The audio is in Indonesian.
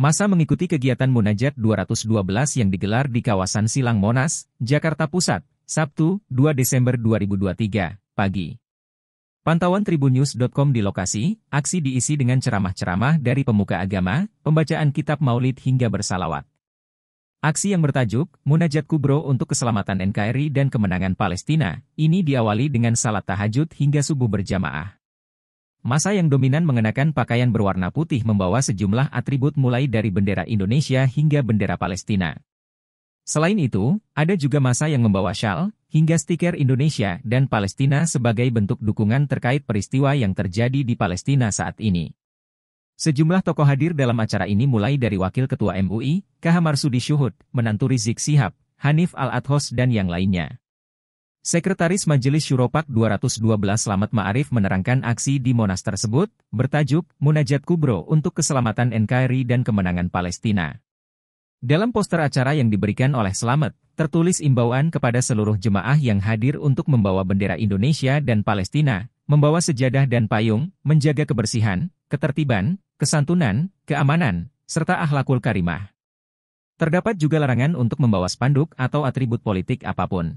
Masa mengikuti kegiatan Munajat 212 yang digelar di kawasan Silang Monas, Jakarta Pusat, Sabtu, 2 Desember 2023, pagi. Pantauan tribunnews.com di lokasi, aksi diisi dengan ceramah-ceramah dari pemuka agama, pembacaan kitab maulid hingga bersalawat. Aksi yang bertajuk, Munajat Kubro untuk Keselamatan NKRI dan Kemenangan Palestina, ini diawali dengan salat tahajud hingga subuh berjamaah. Masa yang dominan mengenakan pakaian berwarna putih membawa sejumlah atribut mulai dari bendera Indonesia hingga bendera Palestina. Selain itu, ada juga masa yang membawa syal, hingga stiker Indonesia dan Palestina sebagai bentuk dukungan terkait peristiwa yang terjadi di Palestina saat ini. Sejumlah tokoh hadir dalam acara ini mulai dari Wakil Ketua MUI, Kahamar Sudi Syuhud, menantu Rizik Sihab, Hanif Al-Adhos dan yang lainnya. Sekretaris Majelis Syuropak 212 Slamet Ma'arif menerangkan aksi di Monas tersebut, bertajuk, Munajat Kubro untuk Keselamatan NKRI dan Kemenangan Palestina. Dalam poster acara yang diberikan oleh Slamet, tertulis imbauan kepada seluruh jemaah yang hadir untuk membawa bendera Indonesia dan Palestina, membawa sejadah dan payung, menjaga kebersihan, ketertiban, kesantunan, keamanan, serta ahlakul karimah. Terdapat juga larangan untuk membawa spanduk atau atribut politik apapun.